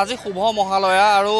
আজি শুভ মহালয়া আৰু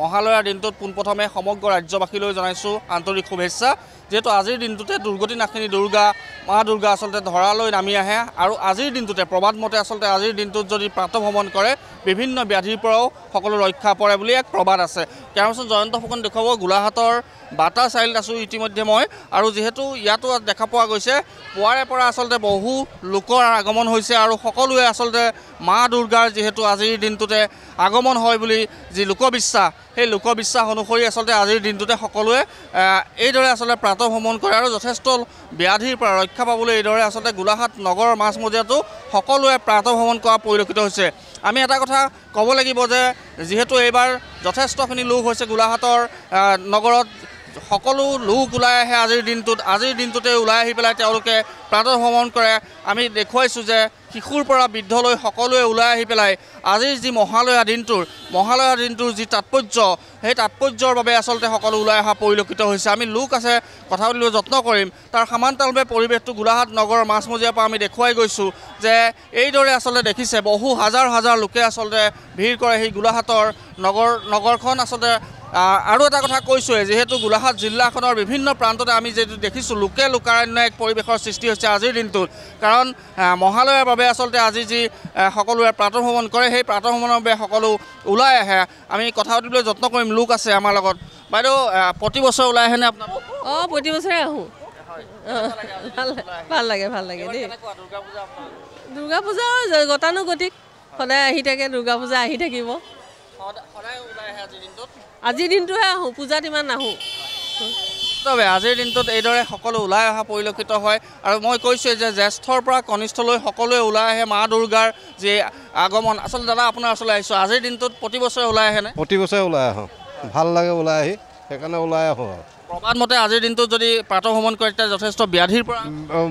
মহালয়াৰ দিনটোত পোনপ্ৰথমে সমগ্ৰ ৰাজ্যবাসীলৈ জনাইছোঁ আন্তৰিক শুভেচ্ছা যিহেতু আজিৰ দিনটোতে দুৰ্গতি নাশিনী দুৰ্গা মা দুৰ্গা আচলতে ধৰালৈ নামি আহে আৰু আজিৰ দিনটোতে মতে আচলতে আজিৰ দিনটোত যদি প্ৰাতঃ ভ্ৰমণ কৰে বিভিন্ন ব্যাধিৰ পৰাও সকলো ৰক্ষা পৰে বুলি এক প্ৰবাদ আছে কেৰামচোন জয়ন্ত ফুকন দেখুৱাব গোলাঘাটৰ বাটা চাৰিআলিত আছোঁ ইতিমধ্যে মই আৰু যিহেতু ইয়াতো দেখা পোৱা গৈছে পুৱাৰে পৰা আচলতে বহু লোকৰ আগমন হৈছে আৰু সকলোৱে আচলতে মা দুৰ্গাৰ যিহেতু আজিৰ দিনটোতে আগমন হয় বুলি যি লোকবিশ্বাস সেই লোকবিশ্বাস অনুসৰি আচলতে আজিৰ দিনটোতে সকলোৱে এইদৰে আচলতে প্ৰাতঃ ভ্ৰমণ কৰে আৰু যথেষ্ট ব্যাধিৰ পৰা ৰক্ষা সুৰক্ষা পাবলৈ এইদৰে আচলতে গোলাঘাট নগৰৰ মাজমজিয়াতো সকলোৱে প্ৰাতঃভ্ৰমণ কৰা পৰিলক্ষিত হৈছে আমি এটা কথা ক'ব লাগিব যে যিহেতু এইবাৰ যথেষ্টখিনি লোক হৈছে গোলাঘাটৰ নগৰত সকলো লোক ওলাই আহে আজিৰ দিনটোত আজিৰ দিনটোতে ওলাই আহি পেলাই তেওঁলোকে ভ্ৰমণ কৰে আমি দেখুৱাইছোঁ যে শিশুৰ পৰা বৃদ্ধলৈ সকলোৱে ওলাই আহি পেলাই আজিৰ যি মহালয়া দিনটোৰ মহালয়া দিনটোৰ যি তাৎপৰ্য সেই তাৎপৰ্যৰ বাবে আচলতে সকলো ওলাই অহা পৰিলক্ষিত হৈছে আমি লোক আছে কথা পাতিবলৈ যত্ন কৰিম তাৰ সমান্তৰালভাৱে পৰিৱেশটো গোলাঘাট নগৰৰ মাছমজিয়াৰ পৰা আমি দেখুৱাই গৈছোঁ যে এইদৰে আচলতে দেখিছে বহু হাজাৰ হাজাৰ লোকে আচলতে ভিৰ কৰে সেই গোলাঘাটৰ নগৰ নগৰখন আচলতে আৰু এটা কথা কৈছোঁ যিহেতু গোলাঘাট জিলাখনৰ বিভিন্ন প্ৰান্ততে আমি যিহেতু দেখিছোঁ লোকে লোকাৰণ্য এক পৰিৱেশৰ সৃষ্টি হৈছে আজিৰ দিনটোত কাৰণ মহালয়াৰ বাবে আচলতে আজি যি সকলোৱে ভ্ৰমণ কৰে সেই ভ্ৰমণৰ বাবে সকলো ওলাই আহে আমি কথা পাতিবলৈ যত্ন কৰিম লোক আছে আমাৰ লগত বাইদেউ প্ৰতি বছৰে ওলাই আহেনে আপোনাৰ অঁ প্ৰতি বছৰে আহোঁ ভাল লাগে ভাল লাগে দেই দুৰ্গা পূজা গতানুগতিক সদায় আহি থাকে দুৰ্গা পূজা আহি থাকিব আজিৰ দিনটোহে আহোঁ পূজাত ইমান নাহোঁ তবে আজিৰ দিনটোত এইদৰে সকলো ওলাই অহা পৰিলক্ষিত হয় আৰু মই কৈছোঁ যে জ্যেষ্ঠৰ পৰা কনিষ্ঠলৈ সকলোৱে ওলাই আহে মা দুৰ্গাৰ যি আগমন আচলতে দাদা আপোনাৰ ওচৰলৈ আহিছোঁ আজিৰ দিনটোত প্ৰতি বছৰে ওলাই আহে আহেনে প্ৰতি বছৰে ওলাই আহোঁ ভাল লাগে ওলাই আহি সেইকাৰণে ওলাই আহোঁ প্ৰবাদ মতে আজিৰ দিনটোত যদি প্ৰাতঃ ভ্ৰমণ কৰে তেতিয়া যথেষ্ট ব্যাধিৰ পৰা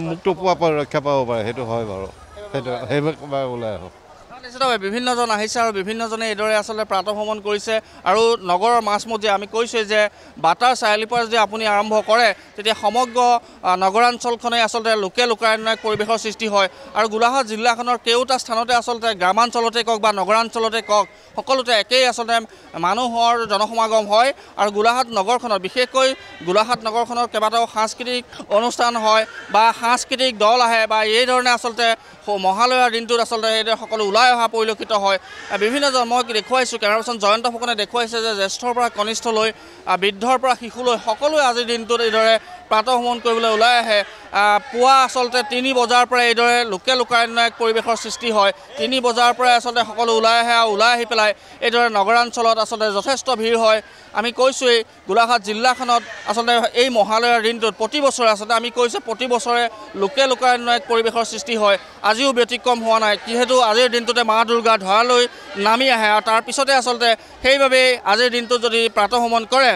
মুক্ত পোৱা পৰা ৰক্ষা পাব পাৰে সেইটো হয় বাৰু সেইটো সেইবাবে ওলাই আহোঁ হিচাপে বিভিন্নজন আহিছে আৰু বিভিন্নজনে এইদৰে আচলতে প্ৰাতঃ ভ্ৰমণ কৰিছে আৰু নগৰৰ মাছমজিয়া আমি কৈছোঁ যে বাটাৰ চাৰিআলিপৰা যদি আপুনি আৰম্ভ কৰে তেতিয়া সমগ্ৰ নগৰাঞ্চলখনেই আচলতে লোকে লোকাৰণ্য পৰিৱেশৰ সৃষ্টি হয় আৰু গোলাঘাট জিলাখনৰ কেউটা স্থানতে আচলতে গ্ৰামাঞ্চলতে কওক বা নগৰাঞ্চলতে কওক সকলোতে একেই আচলতে মানুহৰ জনসমাগম হয় আৰু গোলাঘাট নগৰখনত বিশেষকৈ গোলাঘাট নগৰখনৰ কেইবাটাও সাংস্কৃতিক অনুষ্ঠান হয় বা সাংস্কৃতিক দল আহে বা এই ধৰণে আচলতে মহালয়াৰ দিনটোত আচলতে এইদৰে সকলো ওলাই অহা পৰিলক্ষিত হয় বিভিন্ন মই দেখুৱাইছোঁ কেমেৰা পাৰ্চন জয়ন্ত ফুকনে দেখুৱাইছে যে জ্যেষ্ঠৰ পৰা কনিষ্ঠলৈ বৃদ্ধৰ পৰা শিশুলৈ সকলোৱে আজিৰ দিনটোত এইদৰে প্ৰাতঃ ভ্ৰমণ কৰিবলৈ ওলাই আহে পুৱা আচলতে তিনি বজাৰ পৰাই এইদৰে লোকেল লোকায়নায়ক পৰিৱেশৰ সৃষ্টি হয় তিনি বজাৰ পৰাই আচলতে সকলো ওলাই আহে আৰু ওলাই আহি পেলাই এইদৰে নগৰাঞ্চলত আচলতে যথেষ্ট ভিৰ হয় আমি কৈছোঁৱেই গোলাঘাট জিলাখনত আচলতে এই মহালয়ৰ দিনটোত প্ৰতি বছৰে আচলতে আমি কৈছোঁ প্ৰতি বছৰে লোকেল লোকায়নায়ক পৰিৱেশৰ সৃষ্টি হয় আজিও ব্যতিক্ৰম হোৱা নাই যিহেতু আজিৰ দিনটোতে মা দুৰ্গা ধৰালৈ নামি আহে আৰু তাৰপিছতে আচলতে সেইবাবেই আজিৰ দিনটোত যদি প্ৰাতঃ ভ্ৰমণ কৰে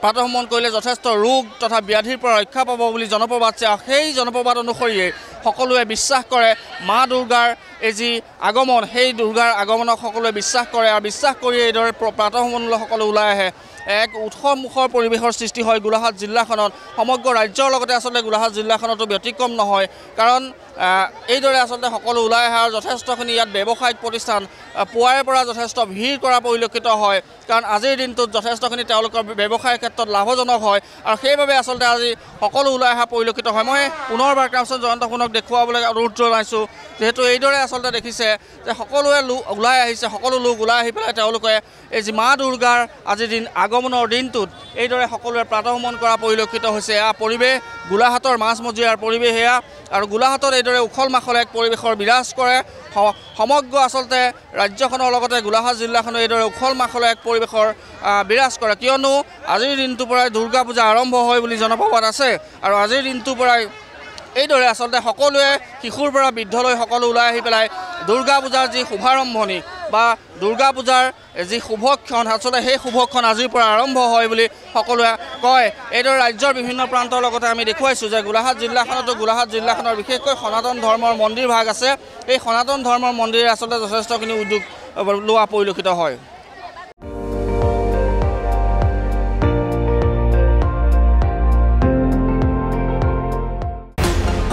প্ৰাতঃ ভ্ৰমণ কৰিলে যথেষ্ট ৰোগ তথা ব্যাধিৰ পৰা ৰক্ষা পাব বুলি জনপ্ৰবাদ আছে সেই জনপ্ৰবাদ অনুসৰিয়েই সকলোৱে বিশ্বাস কৰে মা দুৰ্গাৰ এই যি আগমন সেই দুৰ্গাৰ আগমনক সকলোৱে বিশ্বাস কৰে আৰু বিশ্বাস কৰি এইদৰে প্ৰাতঃমণ্ডল সকলো ওলাই আহে এক উৎসৱমুখৰ পৰিৱেশৰ সৃষ্টি হয় গোলাঘাট জিলাখনত সমগ্ৰ ৰাজ্যৰ লগতে আচলতে গোলাঘাট জিলাখনতো ব্যতিক্ৰম নহয় কাৰণ এইদৰে আচলতে সকলো ওলাই অহা আৰু যথেষ্টখিনি ইয়াত ব্যৱসায়িক প্ৰতিষ্ঠান পুৱাৰে পৰা যথেষ্ট ভিৰ কৰা পৰিলক্ষিত হয় কাৰণ আজিৰ দিনটোত যথেষ্টখিনি তেওঁলোকৰ ব্যৱসায়ৰ ক্ষেত্ৰত লাভজনক হয় আৰু সেইবাবে আচলতে আজি সকলো ওলাই অহা পৰিলক্ষিত হয় মই পুনৰবাৰ কামচন জয়ন্ত সোণক দেখুৱাবলৈ অনুৰোধ জনাইছোঁ যিহেতু এইদৰে আচলতে দেখিছে যে সকলোৱে লোক ওলাই আহিছে সকলো লোক ওলাই আহি পেলাই তেওঁলোকে এই যি মা দুৰ্গাৰ আজিৰ দিন আগমনৰ দিনটোত এইদৰে সকলোৱে প্ৰাতঃমন কৰা পৰিলক্ষিত হৈছে এয়া পৰিৱেশ গোলাঘাটৰ মাজমজিয়াৰ পৰিৱেশ এয়া আৰু গোলাঘাটত এইদৰে উখল মাখল এক পৰিৱেশৰ বিৰাজ কৰে সমগ্ৰ আচলতে ৰাজ্যখনৰ লগতে গোলাঘাট জিলাখনে এইদৰে উখল মাখল এক পৰিৱেশৰ বিৰাজ কৰে কিয়নো আজিৰ দিনটোৰ পৰাই দুৰ্গা পূজা আৰম্ভ হয় বুলি জনপ্ৰবাদ আছে আৰু আজিৰ দিনটোৰ পৰাই এইদৰে আচলতে সকলোৱে শিশুৰ পৰা বৃদ্ধলৈ সকলো ওলাই আহি পেলাই দুৰ্গা পূজাৰ যি শুভাৰম্ভণি বা দুৰ্গা পূজাৰ যি শুভক্ষণ আচলতে সেই শুভক্ষণ আজিৰ পৰা আৰম্ভ হয় বুলি সকলোৱে কয় এইদৰে ৰাজ্যৰ বিভিন্ন প্ৰান্তৰ লগতে আমি দেখুৱাইছোঁ যে গোলাঘাট জিলাখনতো গোলাঘাট জিলাখনৰ বিশেষকৈ সনাতন ধৰ্মৰ মন্দিৰ ভাগ আছে এই সনাতন ধৰ্মৰ মন্দিৰে আচলতে যথেষ্টখিনি উদ্যোগ লোৱা পৰিলক্ষিত হয়